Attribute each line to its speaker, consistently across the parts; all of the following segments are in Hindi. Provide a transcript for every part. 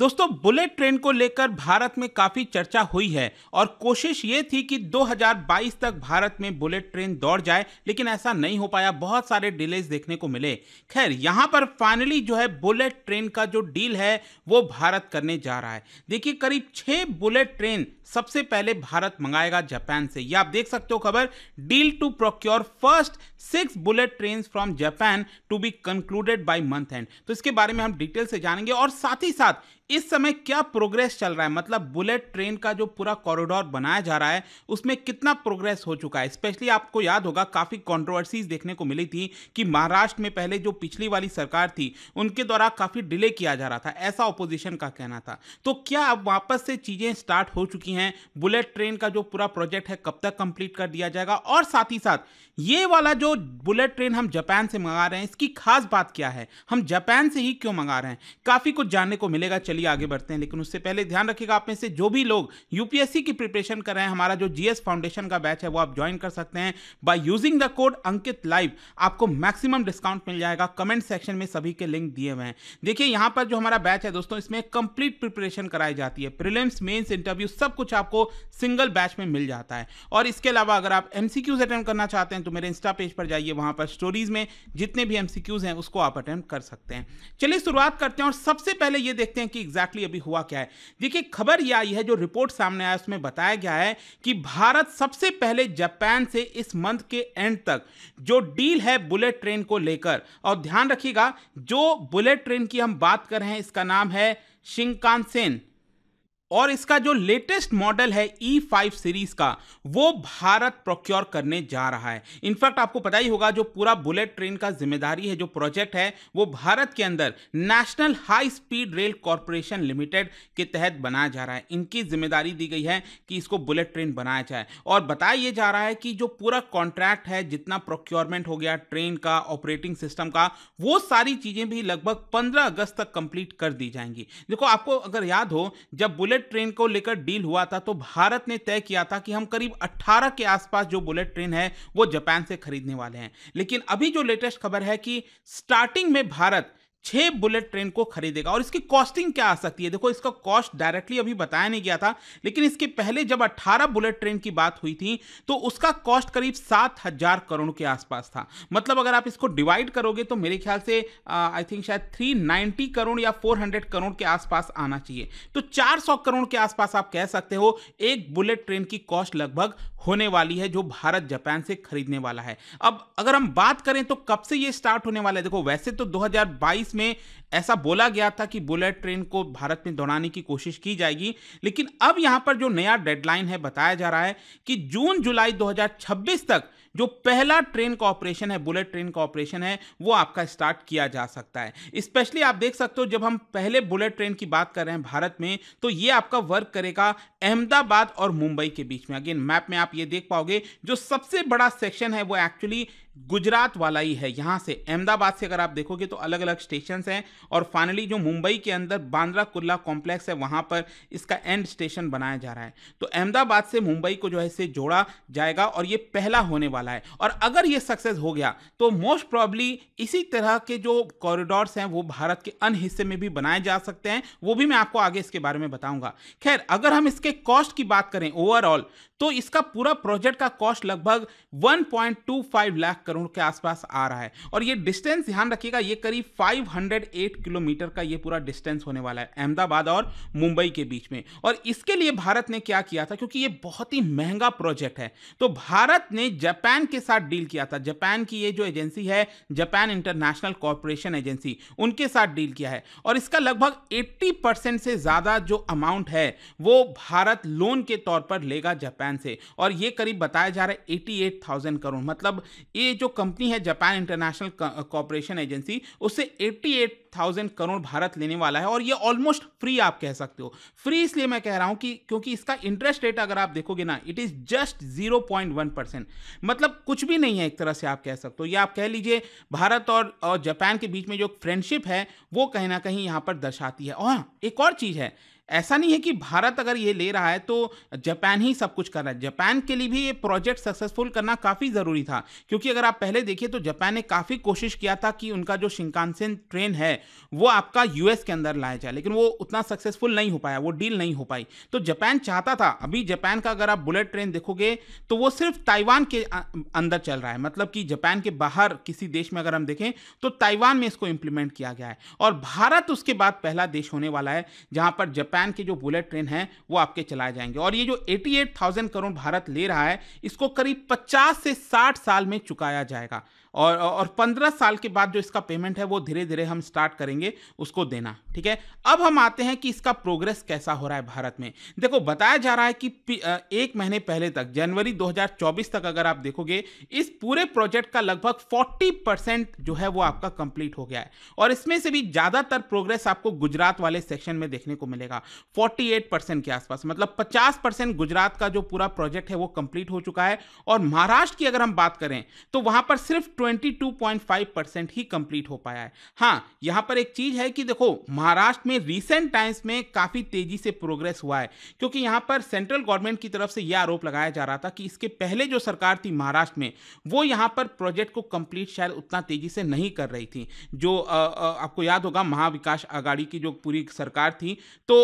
Speaker 1: दोस्तों बुलेट ट्रेन को लेकर भारत में काफ़ी चर्चा हुई है और कोशिश ये थी कि 2022 तक भारत में बुलेट ट्रेन दौड़ जाए लेकिन ऐसा नहीं हो पाया बहुत सारे डिलेज देखने को मिले खैर यहां पर फाइनली जो है बुलेट ट्रेन का जो डील है वो भारत करने जा रहा है देखिए करीब छह बुलेट ट्रेन सबसे पहले भारत मंगाएगा जापान से यह आप देख सकते हो खबर deal to procure first six bullet train from Japan to be concluded by month end तो इसके बारे में हम डिटेल से जानेंगे और साथ ही साथ इस समय क्या प्रोग्रेस चल रहा है मतलब बुलेट ट्रेन का जो पूरा कॉरिडोर बनाया जा रहा है उसमें कितना प्रोग्रेस हो चुका है स्पेशली आपको याद होगा काफ़ी कॉन्ट्रोवर्सीज देखने को मिली थी कि महाराष्ट्र में पहले जो पिछली वाली सरकार थी उनके द्वारा काफ़ी डिले किया जा रहा था ऐसा ओपोजिशन का कहना था तो क्या अब वापस से चीज़ें स्टार्ट हो चुकी हैं बुलेट ट्रेन का जो पूरा प्रोजेक्ट है कब तक कंप्लीट कर दिया जाएगा और साथ ही साथ ये वाला जो बुलेट ट्रेन हम जापान से मंगा रहे हैं इसकी खास बात क्या है हम जापान से ही क्यों मंगा रहे हैं काफ़ी कुछ जानने को मिलेगा चलिए लिए आगे बढ़ते हैं लेकिन उससे पहले ध्यान रखिएगा आप में से जो भी लोग यूपीएससी की प्रिपरेशन कर रहे हैं हमारा जो जीएस फाउंडेशन का बैच है वो आप ज्वाइन कर सकते हैं by using the code Ankit live आपको मैक्सिमम डिस्काउंट मिल जाएगा कमेंट सेक्शन में सभी के लिंक दिए हुए हैं देखिए यहाँ पर जो हमारा बैच है दोस्तों इसमें कंप्लीट प्रिपरेशन कराई जाती है प्रिलिम्स मेन्स इंटरव्यू सब कुछ आपको सिंगल बैच में मिल जाता है और इसके अलावा अगर आप एम अटेम्प्ट करना चाहते हैं तो मेरे इंस्टा पेज पर जाइए वहाँ पर स्टोरीज में जितने भी एम हैं उसको आप अटेम्प्ट कर सकते हैं चलिए शुरुआत करते हैं और सबसे पहले ये देखते हैं कि एग्जैक्टली अभी हुआ क्या है देखिए खबर यह आई है जो रिपोर्ट सामने आया उसमें बताया गया है कि भारत सबसे पहले जापान से इस मंथ के एंड तक जो डील है बुलेट ट्रेन को लेकर और ध्यान रखिएगा जो बुलेट ट्रेन की हम बात कर रहे हैं इसका नाम है शिंकानसेन और इसका जो लेटेस्ट मॉडल है ई फाइव सीरीज का वो भारत प्रोक्योर करने जा रहा है इनफैक्ट आपको पता ही होगा जो पूरा बुलेट ट्रेन का जिम्मेदारी है जो प्रोजेक्ट है वो भारत के अंदर national high speed rail corporation limited के तहत बनाया जा रहा है इनकी जिम्मेदारी दी गई है कि इसको बुलेट ट्रेन बनाया जाए और बताया जा रहा है कि जो पूरा कॉन्ट्रैक्ट है जितना प्रोक्योरमेंट हो गया ट्रेन का ऑपरेटिंग सिस्टम का वो सारी चीजें भी लगभग पंद्रह अगस्त तक कंप्लीट कर दी जाएंगी देखो आपको अगर याद हो जब बुलेट बुलेट ट्रेन को लेकर डील हुआ था तो भारत ने तय किया था कि हम करीब 18 के आसपास जो बुलेट ट्रेन है वो जापान से खरीदने वाले हैं लेकिन अभी जो लेटेस्ट खबर है कि स्टार्टिंग में भारत छह बुलेट ट्रेन को खरीदेगा और इसकी कॉस्टिंग क्या आ सकती है देखो इसका कॉस्ट डायरेक्टली अभी बताया नहीं गया था लेकिन इसके पहले जब 18 बुलेट ट्रेन की बात हुई थी तो उसका कॉस्ट करीब सात हजार करोड़ के आसपास था मतलब अगर आप इसको डिवाइड करोगे तो मेरे ख्याल से आई थिंक शायद नाइनटी करोड़ या फोर करोड़ के आसपास आना चाहिए तो चार करोड़ के आसपास आप कह सकते हो एक बुलेट ट्रेन की कॉस्ट लगभग होने वाली है जो भारत जापान से खरीदने वाला है अब अगर हम बात करें तो कब से ये स्टार्ट होने वाला है देखो वैसे तो 2022 कॉन्फ्रेंस में ऐसा बोला गया था कि बुलेट ट्रेन को भारत में दौड़ाने की कोशिश की जाएगी लेकिन अब यहाँ पर जो नया डेडलाइन है बताया जा रहा है कि जून जुलाई 2026 तक जो पहला ट्रेन का ऑपरेशन है बुलेट ट्रेन का ऑपरेशन है वो आपका स्टार्ट किया जा सकता है स्पेशली आप देख सकते हो जब हम पहले बुलेट ट्रेन की बात कर रहे हैं भारत में तो ये आपका वर्क करेगा अहमदाबाद और मुंबई के बीच में अगेन मैप में आप ये देख पाओगे जो सबसे बड़ा सेक्शन है वो एक्चुअली गुजरात वाला ही है यहाँ से अहमदाबाद से अगर आप देखोगे तो अलग अलग स्टेशन हैं और फाइनली जो मुंबई के अंदर बांद्रा कुल्ला कॉम्प्लेक्स है वहाँ पर इसका एंड स्टेशन बनाया जा रहा है तो अहमदाबाद से मुंबई को जो है इसे जोड़ा जाएगा और ये पहला होने वाला है और अगर ये सक्सेस हो गया तो मोस्ट प्रॉब्ली इसी तरह के जो कॉरिडोर्स हैं वो भारत के अन्य हिस्से में भी बनाए जा सकते हैं वो भी मैं आपको आगे इसके बारे में बताऊंगा खैर अगर हम इसके कॉस्ट की बात करें ओवरऑल तो इसका पूरा प्रोजेक्ट का कॉस्ट लगभग 1.25 लाख करोड़ के आसपास आ रहा है और ये डिस्टेंस ध्यान रखिएगा ये करीब 508 किलोमीटर का ये पूरा डिस्टेंस होने वाला है अहमदाबाद और मुंबई के बीच में और इसके लिए भारत ने क्या किया था क्योंकि ये बहुत ही महंगा प्रोजेक्ट है तो भारत ने जापान के साथ डील किया था जापान की ये जो एजेंसी है जापान इंटरनेशनल कॉरपोरेशन एजेंसी उनके साथ डील किया है और इसका लगभग एट्टी से ज़्यादा जो अमाउंट है वो भारत लोन के तौर पर लेगा जापान से और ये करीब बताया जा रहा है एटी करोड़ मतलब ये जो कंपनी है जापान इंटरनेशनल कॉपरेशन एजेंसी उससे 88,000 करोड़ भारत लेने वाला है और ये ऑलमोस्ट फ्री आप कह सकते हो फ्री इसलिए मैं कह रहा हूं कि क्योंकि इसका इंटरेस्ट रेट अगर आप देखोगे ना इट इज़ जस्ट 0.1 परसेंट मतलब कुछ भी नहीं है एक तरह से आप कह सकते हो या आप कह लीजिए भारत और, और जापान के बीच में जो फ्रेंडशिप है वो कहीं ना कहीं यहाँ पर दर्शाती है और एक और चीज़ है ऐसा नहीं है कि भारत अगर ये ले रहा है तो जापान ही सब कुछ कर रहा है जापान के लिए भी ये प्रोजेक्ट सक्सेसफुल करना काफ़ी ज़रूरी था क्योंकि अगर आप पहले देखिए तो जापान ने काफ़ी कोशिश किया था कि उनका जो शिंकानसेन ट्रेन है वो आपका यूएस के अंदर लाया जाए लेकिन वो उतना सक्सेसफुल नहीं हो पाया वो डील नहीं हो पाई तो जापान चाहता था अभी जापान का अगर आप बुलेट ट्रेन देखोगे तो वो सिर्फ ताइवान के अंदर चल रहा है मतलब कि जापान के बाहर किसी देश में अगर हम देखें तो ताइवान में इसको इंप्लीमेंट किया गया है और भारत उसके बाद पहला देश होने वाला है जहां पर जापान स्पैन के जो बुलेट ट्रेन हैं वो आपके चलाए जाएंगे और ये जो 88,000 करोड़ भारत ले रहा है इसको करीब 50 से 60 साल में चुकाया जाएगा और और पंद्रह साल के बाद जो इसका पेमेंट है वो धीरे धीरे हम स्टार्ट करेंगे उसको देना ठीक है अब हम आते हैं कि इसका प्रोग्रेस कैसा हो रहा है भारत में देखो बताया जा रहा है कि एक महीने पहले तक जनवरी 2024 तक अगर आप देखोगे इस पूरे प्रोजेक्ट का लगभग 40 परसेंट जो है वो आपका कंप्लीट हो गया है और इसमें से भी ज़्यादातर प्रोग्रेस आपको गुजरात वाले सेक्शन में देखने को मिलेगा फोर्टी परसेंट के आसपास मतलब पचास परसेंट गुजरात का जो पूरा प्रोजेक्ट है वो कंप्लीट हो चुका है और महाराष्ट्र की अगर हम बात करें तो वहां पर सिर्फ 22.5 परसेंट ही कंप्लीट हो पाया है हाँ यहाँ पर एक चीज़ है कि देखो महाराष्ट्र में रिसेंट टाइम्स में काफ़ी तेज़ी से प्रोग्रेस हुआ है क्योंकि यहाँ पर सेंट्रल गवर्नमेंट की तरफ से यह आरोप लगाया जा रहा था कि इसके पहले जो सरकार थी महाराष्ट्र में वो यहाँ पर प्रोजेक्ट को कंप्लीट शायद उतना तेज़ी से नहीं कर रही थी जो आ, आ, आपको याद होगा महाविकास आघाड़ी की जो पूरी सरकार थी तो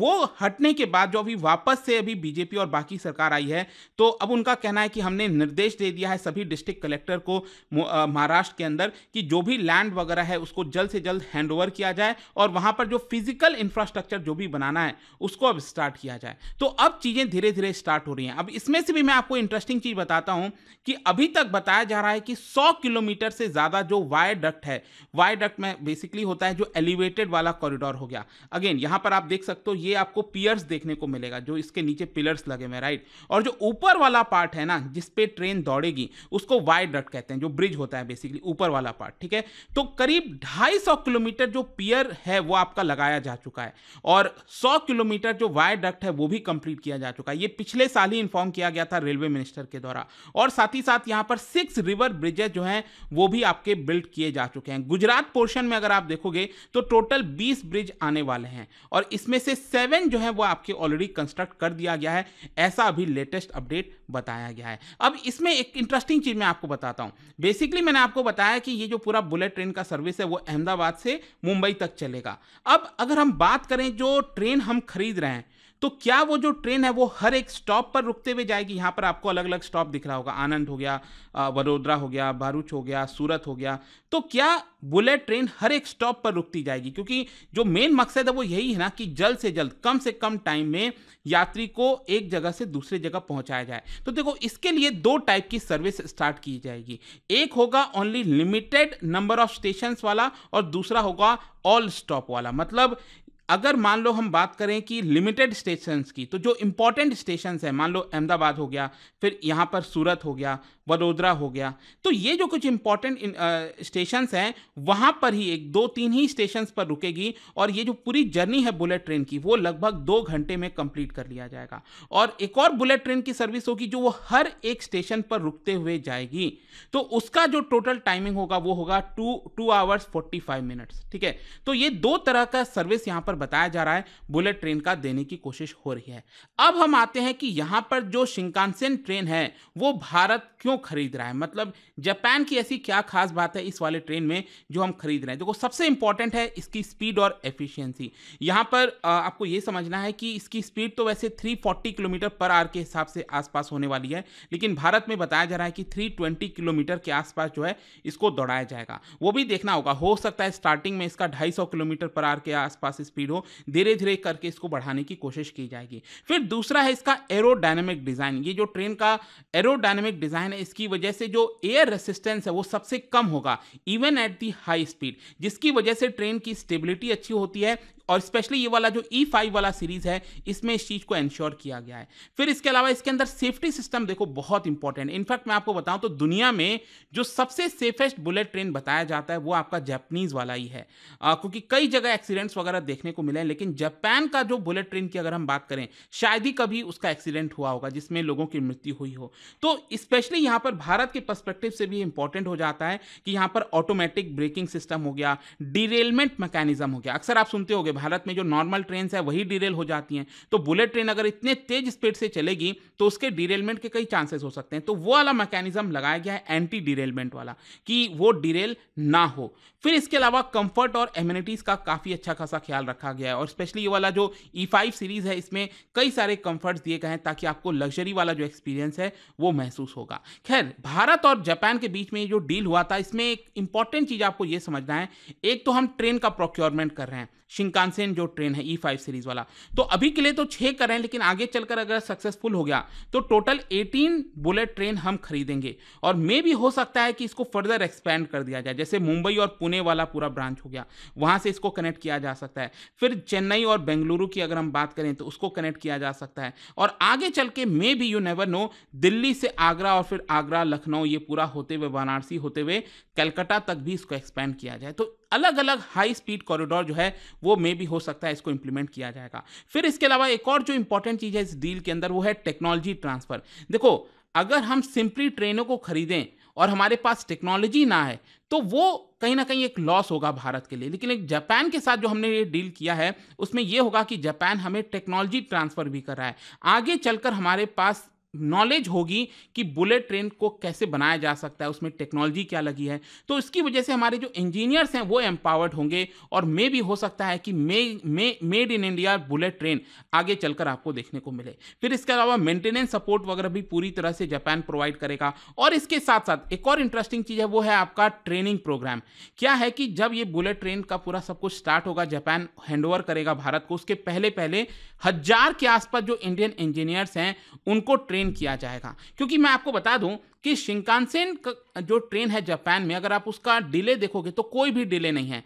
Speaker 1: वो हटने के बाद जो अभी वापस से अभी बीजेपी और बाकी सरकार आई है तो अब उनका कहना है कि हमने निर्देश दे दिया है सभी डिस्ट्रिक्ट कलेक्टर को महाराष्ट्र के अंदर कि जो भी लैंड वगैरह है उसको जल्द से जल्द हैंड किया जाए और वहां पर जो फिजिकल इंफ्रास्ट्रक्चर जो भी बनाना है उसको अब स्टार्ट किया जाए तो अब चीज़ें धीरे धीरे स्टार्ट हो रही हैं अब इसमें से भी मैं आपको इंटरेस्टिंग चीज़ बताता हूं कि अभी तक बताया जा रहा है कि सौ किलोमीटर से ज़्यादा जो वायडक्ट है वायडक्ट में बेसिकली होता है जो एलिवेटेड वाला कॉरिडोर हो गया अगेन यहां पर आप देख सकते हो ये आपको पियर्स देखने को मिलेगा जो इसके नीचे पिलर्स लगे हुए राइट और जो ऊपर वाला पार्ट है ना जिसपे ट्रेन दौड़ेगी उसको वायडक्ट कहते हैं जो ब्रिज ब्रिज होता है बेसिकली ऊपर वाला पार्ट ठीक है तो करीब 250 किलोमीटर जो पियर है वो आपका लगाया जा चुका है और 100 किलोमीटर जो वायर डक्ट है वो भी कंप्लीट किया जा चुका है ये पिछले साल ही इन्फॉर्म किया गया था रेलवे मिनिस्टर के द्वारा और साथ ही साथ यहाँ पर सिक्स रिवर ब्रिजेज जो हैं वो भी आपके बिल्ड किए जा चुके हैं गुजरात पोर्शन में अगर आप देखोगे तो टोटल बीस ब्रिज आने वाले हैं और इसमें से सेवन जो है वो आपके ऑलरेडी कंस्ट्रक्ट कर दिया गया है ऐसा अभी लेटेस्ट अपडेट बताया गया है अब इसमें एक इंटरेस्टिंग चीज मैं आपको बताता हूँ बेसिकली मैंने आपको बताया कि ये जो पूरा बुलेट ट्रेन का सर्विस है वो अहमदाबाद से मुंबई तक चलेगा अब अगर हम बात करें जो ट्रेन हम खरीद रहे हैं तो क्या वो जो ट्रेन है वो हर एक स्टॉप पर रुकते हुए जाएगी यहाँ पर आपको अलग अलग स्टॉप दिख रहा होगा आनंद हो गया वडोदरा हो गया भरूच हो गया सूरत हो गया तो क्या बुलेट ट्रेन हर एक स्टॉप पर रुकती जाएगी क्योंकि जो मेन मकसद है वो यही है ना कि जल्द से जल्द कम से कम टाइम में यात्री को एक जगह से दूसरी जगह पहुंचाया जाए तो देखो इसके लिए दो टाइप की सर्विस स्टार्ट की जाएगी एक होगा only limited number of station वाला और दूसरा होगा ऑल स्टॉप वाला मतलब अगर मान लो हम बात करें कि लिमिटेड स्टेशन की तो जो इम्पोर्टेंट स्टेशन है मान लो अहमदाबाद हो गया फिर यहाँ पर सूरत हो गया वडोदरा हो गया तो ये जो कुछ इंपॉर्टेंट स्टेशन uh, हैं वहां पर ही एक दो तीन ही स्टेशन पर रुकेगी और ये जो पूरी जर्नी है बुलेट ट्रेन की वो लगभग दो घंटे में कंप्लीट कर लिया जाएगा और एक और बुलेट ट्रेन की सर्विस होगी जो वो हर एक स्टेशन पर रुकते हुए जाएगी तो उसका जो टोटल टाइमिंग होगा वो होगा two two hours forty five minutes ठीक है तो ये दो तरह का सर्विस यहां पर बताया जा रहा है बुलेट ट्रेन का देने की कोशिश हो रही है अब हम आते हैं कि यहां पर जो शिंकानसेन ट्रेन है वो भारत क्यों क्यों खरीद रहा है मतलब जापान की ऐसी क्या खास बात है इस वाले ट्रेन में जो हम खरीद रहे हैं देखो सबसे इंपॉर्टेंट है इसकी स्पीड और एफिशिएंसी यहां पर आपको यह समझना है कि इसकी स्पीड तो वैसे 340 किलोमीटर पर आर के हिसाब से आसपास होने वाली है लेकिन भारत में बताया जा रहा है कि थ्री किलोमीटर के आसपास जो है इसको दौड़ाया जाएगा वो भी देखना होगा हो सकता है स्टार्टिंग में इसका ढाई किलोमीटर पर आर के आसपास स्पीड हो धीरे धीरे करके इसको बढ़ाने की कोशिश की जाएगी फिर दूसरा है इसका एरोडायनेमिक डिज़ाइन ये जो ट्रेन का एरोडायनेमिक डिज़ाइन है इसकी वजह से जो एयर रेसिस्टेंस है वो सबसे कम होगा even at the high speed जिसकी वजह से ट्रेन की स्टेबिलिटी अच्छी होती है और स्पेशली ये वाला जो E5 वाला सीरीज है इसमें इस चीज़ को एंश्योर किया गया है फिर इसके अलावा इसके अंदर सेफ्टी सिस्टम देखो बहुत इंपॉर्टेंट इनफैक्ट मैं आपको बताऊं तो दुनिया में जो सबसे सेफेस्ट बुलेट ट्रेन बताया जाता है वो आपका जैपनीज वाला ही है आ, क्योंकि कई जगह एक्सीडेंट्स वगैरह देखने को मिले हैं लेकिन जापान का जो बुलेट ट्रेन की अगर हम बात करें शायद ही कभी उसका एक्सीडेंट हुआ होगा जिसमें लोगों की मृत्यु हुई हो तो स्पेशली यहां पर भारत के पर्सपेक्टिव से भी इंपॉर्टेंट हो जाता है कि यहां पर ऑटोमेटिक ब्रेकिंग सिस्टम हो गया डिरेलमेंट मैकेनिज्म हो गया अक्सर आप सुनते हो भारत में जो नॉर्मल ट्रेन है वही डिरेल हो जाती हैं तो बुलेट ट्रेन अगर इतने तेज स्पीड से चलेगी तो उसके डिरेलमेंट के कई चांसेस हो सकते हैं तो वो वाला मैकेनिज्म लगाया गया है एंटी डिरेलमेंट वाला कि वो डिरेल ना हो फिर इसके अलावा कंफर्ट और एम्यूनिटीज़ का काफ़ी अच्छा खासा ख्याल रखा गया है और स्पेशली ये वाला जो ई फाइव सीरीज़ है इसमें कई सारे कंफर्ट्स दिए गए हैं ताकि आपको लग्जरी वाला जो एक्सपीरियंस है वो महसूस होगा खैर भारत और जापान के बीच में जो डील हुआ था इसमें एक इंपॉर्टेंट चीज़ आपको ये समझना है एक तो हम ट्रेन का प्रोक्योरमेंट कर रहे हैं शिंकानसेन जो ट्रेन है ई फाइव सीरीज़ वाला तो अभी के लिए तो छः कर रहे हैं लेकिन आगे चलकर अगर सक्सेसफुल हो गया तो टोटल एटीन बुलेट ट्रेन हम खरीदेंगे और मे भी हो सकता है कि इसको फर्दर एक्सपैंड कर दिया जाए जैसे मुंबई और पुणे पुणे वाला पूरा ब्रांच हो गया वहाँ से इसको कनेक्ट किया जा सकता है फिर चेन्नई और बेंगलुरु की अगर हम बात करें तो उसको कनेक्ट किया जा सकता है और आगे चल के maybe you never know Delhi से आगरा और फिर आगरा लखनऊ ये पूरा होते हुए वाराणसी होते हुए कलकत्ता तक भी इसको एक्सपेंड किया जाए तो अलग अलग हाई स्पीड कॉरिडोर जो है वो मे भी हो सकता है इसको इंप्लीमेंट किया जाएगा फिर इसके अलावा एक और जो इंपॉर्टेंट चीज़ है इस डील के अंदर वो है टेक्नोलॉजी ट्रांसफर देखो अगर हम सिंपली ट्रेनों को खरीदें और हमारे पास टेक्नोलॉजी ना है तो वो कहीं ना कहीं एक लॉस होगा भारत के लिए लेकिन एक जापान के साथ जो हमने ये डील किया है उसमें यह होगा कि जापान हमें टेक्नोलॉजी ट्रांसफ़र भी कर रहा है आगे चलकर हमारे पास नॉलेज होगी कि बुलेट ट्रेन को कैसे बनाया जा सकता है उसमें टेक्नोलॉजी क्या लगी है तो इसकी वजह से हमारे जो इंजीनियर्स हैं वो एम्पावर्ड होंगे और मे भी हो सकता है कि may may made in India bullet train आगे चलकर आपको देखने को मिले फिर इसके अलावा मेंटेनेंस सपोर्ट वगैरह भी पूरी तरह से जापान प्रोवाइड करेगा और इसके साथ साथ एक और इंटरेस्टिंग चीज़ है वो है आपका ट्रेनिंग प्रोग्राम क्या है कि जब ये बुलेट ट्रेन का पूरा सब कुछ स्टार्ट होगा जापान हैंड करेगा भारत को उसके पहले पहले हजार के आसपास जो इंडियन इंजीनियर्स हैं उनको ट्रेन किया जाएगा क्योंकि मैं आपको बता दूं कि शिंकानसेन जो ट्रेन है जापान में अगर आप उसका डिले देखोगे तो कोई भी डिले नहीं है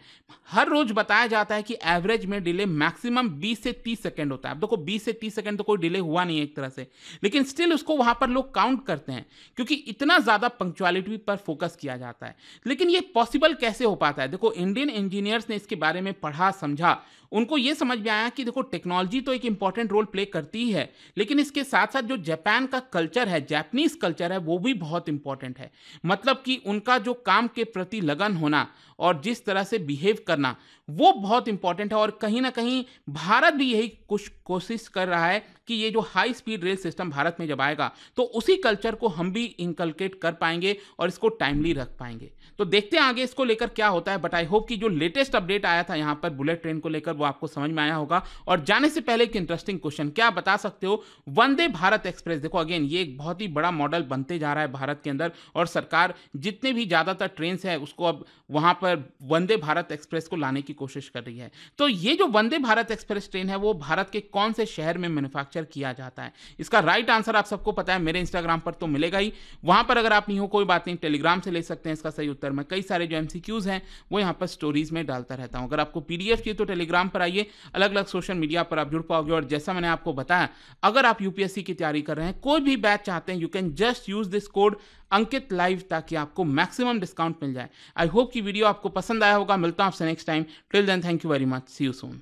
Speaker 1: हर रोज बताया जाता है कि एवरेज में डिले मैक्सिमम 20 से 30 सेकंड होता है अब देखो 20 से 30 सेकंड तो कोई डिले हुआ नहीं है एक तरह से लेकिन स्टिल उसको वहां पर लोग काउंट करते हैं क्योंकि इतना ज़्यादा पंक्चुअलिटी पर फोकस किया जाता है लेकिन ये पॉसिबल कैसे हो पाता है देखो इंडियन इंजीनियर्स ने इसके बारे में पढ़ा समझा उनको ये समझ में आया कि देखो टेक्नोलॉजी तो एक इंपॉर्टेंट रोल प्ले करती है लेकिन इसके साथ साथ जो जापान का कल्चर है जैपनीज कल्चर है वो भी बहुत इंपॉर्टेंट है मतलब मतलब कि उनका जो काम के प्रति लगन होना और जिस तरह से बिहेव करना वो बहुत इंपॉर्टेंट है और कहीं ना कहीं भारत भी यही कुछ कोशिश कर रहा है कि ये जो high speed rail system Bharat में जब आएगा तो उसी कल्चर को हम भी इंकलकेट कर पाएंगे और इसको टाइमली रख पाएंगे तो देखते हैं आगे इसको लेकर क्या होता है बट आई होप कि जो लेटेस्ट अपडेट आया था यहाँ पर बुलेट ट्रेन को लेकर वो आपको समझ में आया होगा और जाने से पहले एक इंटरेस्टिंग क्वेश्चन क्या बता सकते हो वंदे भारत एक्सप्रेस देखो अगेन ये एक बहुत ही बड़ा मॉडल बनते जा रहा है भारत के अंदर और सरकार जितने भी ज़्यादातर ट्रेन है उसको अब वहाँ पर वंदे भारत एक्सप्रेस को लाने की कोशिश कर रही है तो ये जो वंदे भारत एक्सप्रेस ट्रेन है वो भारत के कौन से शहर में मैनुफैक्चर कैप्चर किया जाता है इसका राइट आंसर आप सबको पता है मेरे इंस्टाग्राम पर तो मिलेगा ही वहां पर अगर आप नहीं हो कोई बात नहीं टेलीग्राम से ले सकते हैं इसका सही उत्तर मैं कई सारे जो एमसीक्यूज हैं वो यहाँ पर स्टोरीज में डालता रहता हूँ अगर आपको पीडीएफ चाहिए तो टेलीग्राम पर आइए अलग अलग सोशल मीडिया पर आप जुड़ पाओगे और जैसा मैंने आपको बताया अगर आप यूपीएससी की तैयारी कर रहे हैं कोई भी बैच चाहते हैं you can just use this code Ankit live ताकि आपको मैक्सिमम डिस्काउंट मिल जाए आई होप कि वीडियो आपको पसंद आया होगा मिलता हूं आपसे next time till then thank you very much see you Son